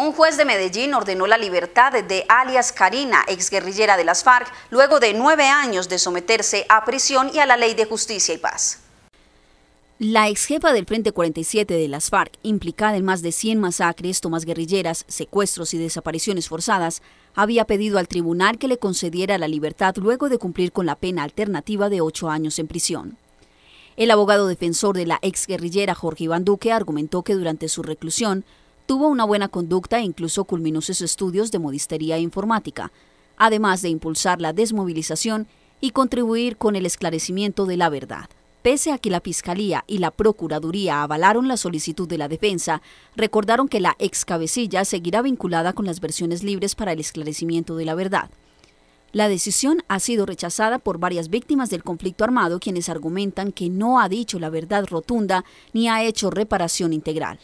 Un juez de Medellín ordenó la libertad de alias Karina, exguerrillera de las FARC, luego de nueve años de someterse a prisión y a la ley de justicia y paz. La ex jefa del Frente 47 de las FARC, implicada en más de 100 masacres, tomas guerrilleras, secuestros y desapariciones forzadas, había pedido al tribunal que le concediera la libertad luego de cumplir con la pena alternativa de ocho años en prisión. El abogado defensor de la ex guerrillera Jorge Iván Duque argumentó que durante su reclusión Tuvo una buena conducta e incluso culminó sus estudios de modistería e informática, además de impulsar la desmovilización y contribuir con el esclarecimiento de la verdad. Pese a que la Fiscalía y la Procuraduría avalaron la solicitud de la defensa, recordaron que la ex cabecilla seguirá vinculada con las versiones libres para el esclarecimiento de la verdad. La decisión ha sido rechazada por varias víctimas del conflicto armado quienes argumentan que no ha dicho la verdad rotunda ni ha hecho reparación integral.